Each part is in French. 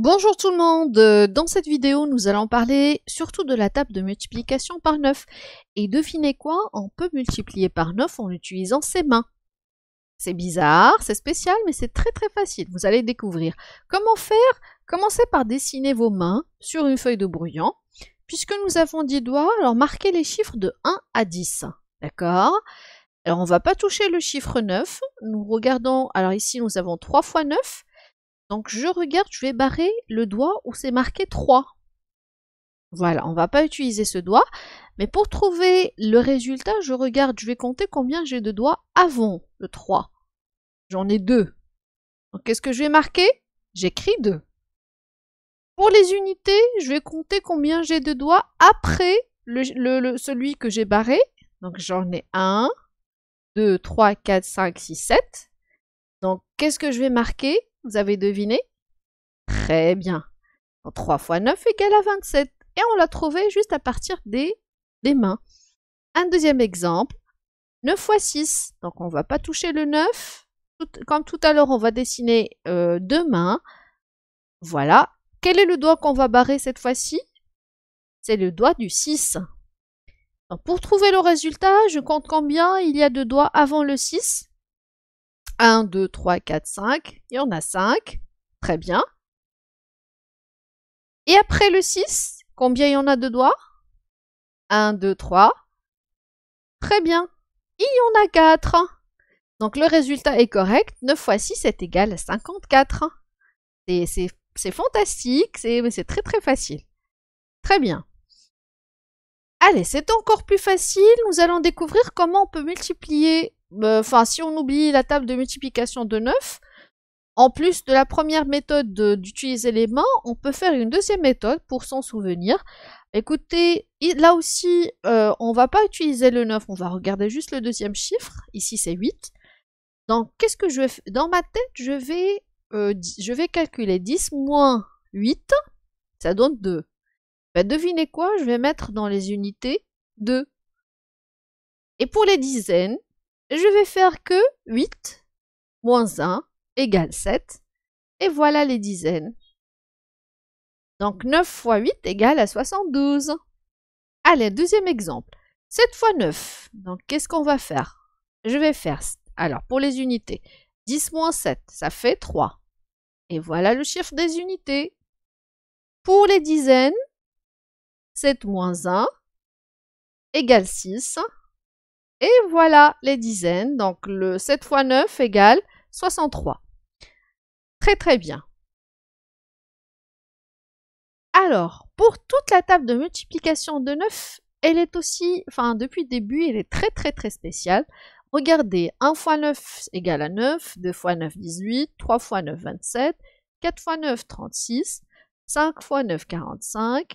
Bonjour tout le monde euh, Dans cette vidéo, nous allons parler surtout de la table de multiplication par 9. Et devinez quoi On peut multiplier par 9 en utilisant ses mains. C'est bizarre, c'est spécial, mais c'est très très facile. Vous allez découvrir. Comment faire Commencez par dessiner vos mains sur une feuille de brouillon. Puisque nous avons 10 doigts, alors marquez les chiffres de 1 à 10. D'accord Alors on ne va pas toucher le chiffre 9. Nous regardons, alors ici nous avons 3 fois 9. Donc je regarde, je vais barrer le doigt où c'est marqué 3. Voilà, on ne va pas utiliser ce doigt. Mais pour trouver le résultat, je regarde, je vais compter combien j'ai de doigts avant le 3. J'en ai 2. Donc qu'est-ce que je vais marquer J'écris 2. Pour les unités, je vais compter combien j'ai de doigts après celui que j'ai barré. Donc j'en ai 1, 2, 3, 4, 5, 6, 7. Donc qu'est-ce que je vais marquer vous avez deviné Très bien. 3 fois 9 égale à 27. Et on l'a trouvé juste à partir des, des mains. Un deuxième exemple. 9 x 6. Donc on ne va pas toucher le 9. comme tout à l'heure, on va dessiner euh, deux mains. Voilà. Quel est le doigt qu'on va barrer cette fois-ci C'est le doigt du 6. pour trouver le résultat, je compte combien il y a de doigts avant le 6 1, 2, 3, 4, 5. Il y en a 5. Très bien. Et après le 6, combien il y en a de doigts 1, 2, 3. Très bien. Il y en a 4. Donc le résultat est correct. 9 fois 6 est égal à 54. C'est fantastique, c'est très très facile. Très bien. Allez, c'est encore plus facile. Nous allons découvrir comment on peut multiplier... Euh, enfin, si on oublie la table de multiplication de 9, en plus de la première méthode d'utiliser les mains, on peut faire une deuxième méthode pour s'en souvenir. Écoutez, là aussi, on euh, on va pas utiliser le 9, on va regarder juste le deuxième chiffre. Ici, c'est 8. Donc, qu'est-ce que je vais Dans ma tête, je vais, euh, je vais calculer 10 moins 8, ça donne 2. Bah, devinez quoi, je vais mettre dans les unités 2. Et pour les dizaines, je vais faire que 8 moins 1 égale 7. Et voilà les dizaines. Donc 9 fois 8 égale à 72. Allez, deuxième exemple. 7 fois 9. Donc qu'est-ce qu'on va faire Je vais faire, alors pour les unités, 10 moins 7, ça fait 3. Et voilà le chiffre des unités. Pour les dizaines, 7 moins 1 égale 6. Et voilà les dizaines. Donc le 7 fois 9 égale 63. Très très bien. Alors, pour toute la table de multiplication de 9, elle est aussi, enfin depuis le début, elle est très très très spéciale. Regardez, 1 fois 9 égale à 9, 2 fois 9, 18, 3 fois 9, 27, 4 fois 9, 36, 5 fois 9, 45,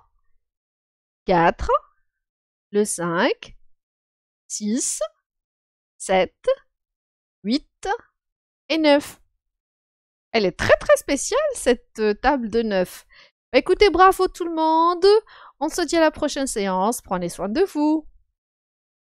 4, le 5, 6, 7, 8 et 9. Elle est très très spéciale cette euh, table de 9. Bah, écoutez, bravo tout le monde. On se dit à la prochaine séance. Prenez soin de vous.